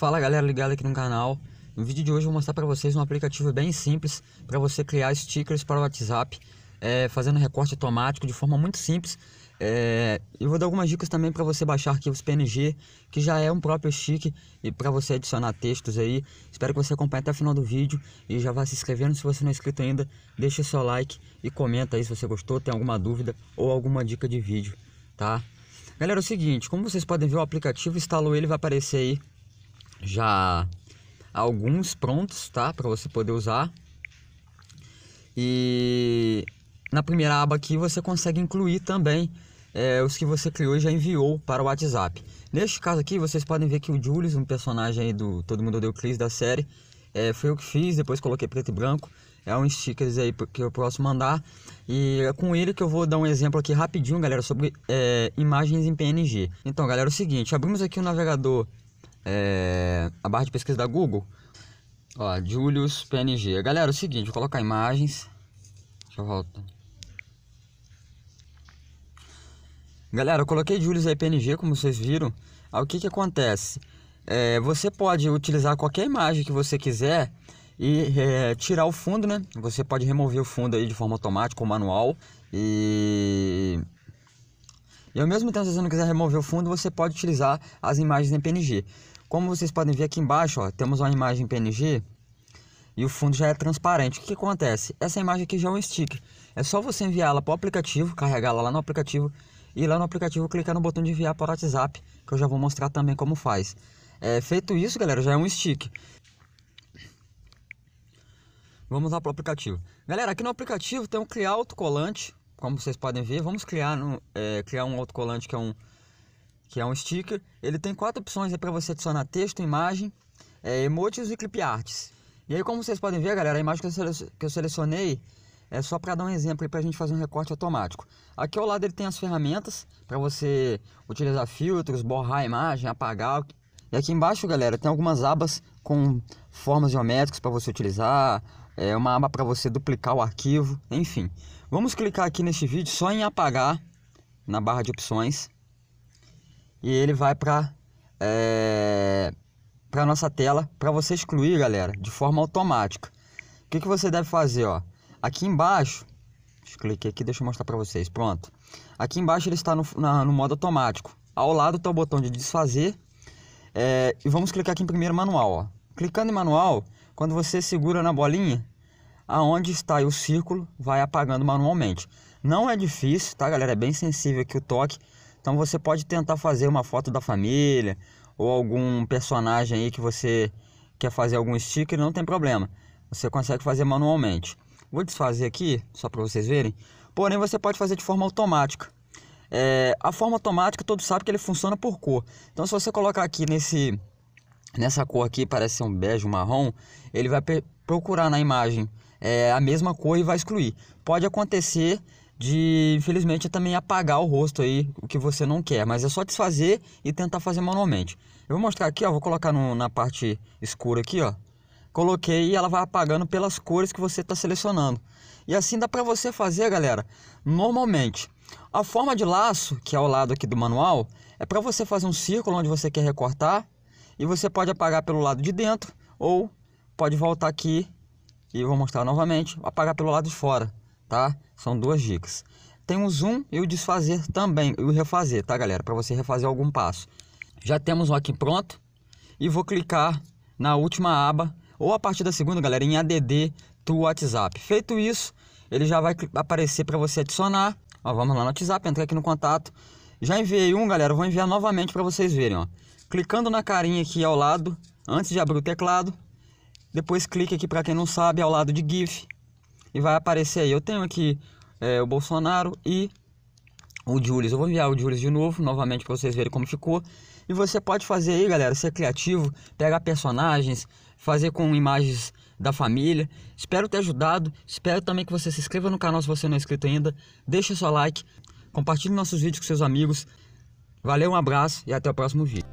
Fala galera ligada aqui no canal. No vídeo de hoje eu vou mostrar para vocês um aplicativo bem simples para você criar stickers para o WhatsApp, é, fazendo recorte automático de forma muito simples. É, eu vou dar algumas dicas também para você baixar arquivos PNG, que já é um próprio stick e para você adicionar textos aí. Espero que você acompanhe até o final do vídeo e já vá se inscrevendo. Se você não é inscrito ainda, deixa o seu like e comenta aí se você gostou, tem alguma dúvida ou alguma dica de vídeo, tá? Galera, é o seguinte, como vocês podem ver, o aplicativo instalou ele, vai aparecer aí já alguns prontos, tá? Para você poder usar. E na primeira aba aqui você consegue incluir também é, os que você criou e já enviou para o WhatsApp. Neste caso aqui, vocês podem ver que o Julius, um personagem do Todo Mundo Deu Cris da série, é, foi eu que fiz, depois coloquei preto e branco. É um stickers aí que eu posso mandar. E é com ele que eu vou dar um exemplo aqui rapidinho, galera, sobre é, imagens em PNG. Então, galera, é o seguinte, abrimos aqui o navegador a barra de pesquisa da Google. Ó, Julius PNG. Galera, é o seguinte, vou colocar imagens. Deixa eu voltar. Galera, eu coloquei Julius aí PNG, como vocês viram. Aí o que que acontece? É, você pode utilizar qualquer imagem que você quiser e é, tirar o fundo, né? Você pode remover o fundo aí de forma automática ou manual e... E ao mesmo tempo, se você não quiser remover o fundo, você pode utilizar as imagens em PNG. Como vocês podem ver aqui embaixo, ó, temos uma imagem PNG e o fundo já é transparente. O que, acontece? Essa imagem aqui já é um stick. É só você enviá-la para o aplicativo, carregá-la lá no aplicativo e lá no aplicativo clicar no botão de enviar para o WhatsApp, que eu já vou mostrar também como faz. É, feito isso, galera, já é um stick. Vamos lá para o aplicativo. Galera, aqui no aplicativo tem um criar autocolante, como vocês podem ver. Vamos criar, no, é, criar um autocolante que é um que é um sticker. Ele tem quatro opções para você adicionar texto, imagem, é, emotes e clip arts. E aí, como vocês podem ver, galera, a imagem que eu selecionei é só para dar um exemplo para a gente fazer um recorte automático. Aqui ao lado ele tem as ferramentas para você utilizar filtros, borrar a imagem, apagar. E aqui embaixo, galera, tem algumas abas com formas geométricas para você utilizar, é uma aba para você duplicar o arquivo, enfim. Vamos clicar aqui neste vídeo só em apagar na barra de opções e ele vai para é, para nossa tela para você excluir, galera, de forma automática. O que, que você deve fazer, ó? Aqui embaixo, clique aqui, deixa eu mostrar para vocês. Pronto. Aqui embaixo ele está no, na, no modo automático. Ao lado está o botão de desfazer. É, e vamos clicar aqui em primeiro manual, ó. Clicando em manual, quando você segura na bolinha, aonde está o círculo vai apagando manualmente. Não é difícil, tá, galera? É bem sensível aqui o toque. Então você pode tentar fazer uma foto da família ou algum personagem aí que você quer fazer algum sticker, não tem problema. Você consegue fazer manualmente. Vou desfazer aqui, só para vocês verem. Porém, você pode fazer de forma automática. É, a forma automática, todos sabem que ele funciona por cor. Então, se você colocar aqui nesse, nessa cor aqui, parece ser um bege, um marrom, ele vai procurar na imagem é, a mesma cor e vai excluir. Pode acontecer de infelizmente também apagar o rosto aí, o que você não quer, mas é só desfazer e tentar fazer manualmente. Eu vou mostrar aqui, ó, vou colocar no, na parte escura aqui, ó. Coloquei e ela vai apagando pelas cores que você está selecionando. E assim dá para você fazer, galera, normalmente. A forma de laço, que é o lado aqui do manual, é para você fazer um círculo onde você quer recortar e você pode apagar pelo lado de dentro ou pode voltar aqui e vou mostrar novamente, apagar pelo lado de fora tá? São duas dicas. Tem o zoom e o desfazer também, e o refazer, tá, galera? Para você refazer algum passo. Já temos um aqui pronto e vou clicar na última aba ou a partir da segunda, galera, em ADD do WhatsApp. Feito isso, ele já vai aparecer para você adicionar. Ó, vamos lá no WhatsApp, entrar aqui no contato. Já enviei um, galera, vou enviar novamente para vocês verem, ó. Clicando na carinha aqui ao lado, antes de abrir o teclado, depois clique aqui para quem não sabe ao lado de GIF e vai aparecer aí. Eu tenho aqui é, o Bolsonaro e o Julius. Eu vou enviar o Julius de novo, novamente para vocês verem como ficou. E você pode fazer aí, galera, ser criativo, pegar personagens, fazer com imagens da família. Espero ter ajudado. Espero também que você se inscreva no canal se você não é inscrito ainda. Deixe seu like, compartilhe nossos vídeos com seus amigos. Valeu, um abraço e até o próximo vídeo.